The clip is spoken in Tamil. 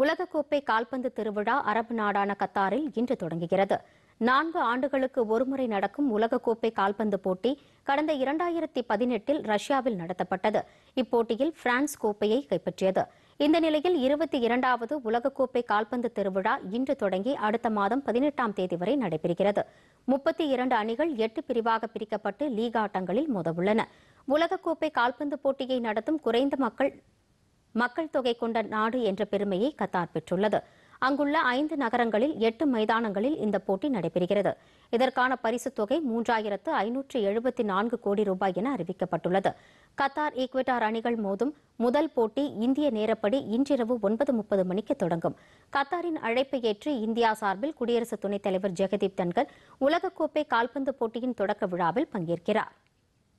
உலகக்கோப்பை கால்பந்து திருவிழா அரபு நாடான கத்தாரில் இன்று தொடங்குகிறது நான்கு ஆண்டுகளுக்கு ஒருமுறை நடக்கும் உலகக்கோப்பை கால்பந்து போட்டி கடந்த இரண்டாயிரத்தி பதினெட்டில் ரஷ்யாவில் நடத்தப்பட்டது இப்போட்டியில் பிரான்ஸ் கோப்பையை கைப்பற்றியது இந்த நிலையில் இருபத்தி இரண்டாவது உலகக்கோப்பை கால்பந்து திருவிழா இன்று தொடங்கி அடுத்த மாதம் பதினெட்டாம் தேதி வரை நடைபெறுகிறது முப்பத்தி இரண்டு அணிகள் எட்டு பிரிவாக பிரிக்கப்பட்டு லீக் ஆட்டங்களில் மோதவுள்ளன உலகக்கோப்பை கால்பந்து போட்டியை நடத்தும் குறைந்த மக்கள் மக்கள் தொகை கொண்ட நாடு என்ற பெருமையை கத்தார் பெற்றுள்ளது அங்குள்ள ஐந்து நகரங்களில் எட்டு மைதானங்களில் இந்த போட்டி நடைபெறுகிறது இதற்கான பரிசுத் தொகை மூன்றாயிரத்து ஐநூற்று எழுபத்தி நான்கு கோடி ரூபாய் என அறிவிக்கப்பட்டுள்ளது கத்தார் ஈக்வெட்டார் அணிகள் மோதும் முதல் போட்டி இந்திய நேரப்படி இன்றிரவு ஒன்பது முப்பது மணிக்கு தொடங்கும் கத்தாரின் அழைப்பை ஏற்று இந்தியா சார்பில் குடியரசு துணைத் தலைவர் ஜெகதீப் தன்கர் உலகக்கோப்பை கால்பந்து போட்டியின் தொடக்க விழாவில் பங்கேற்கிறார்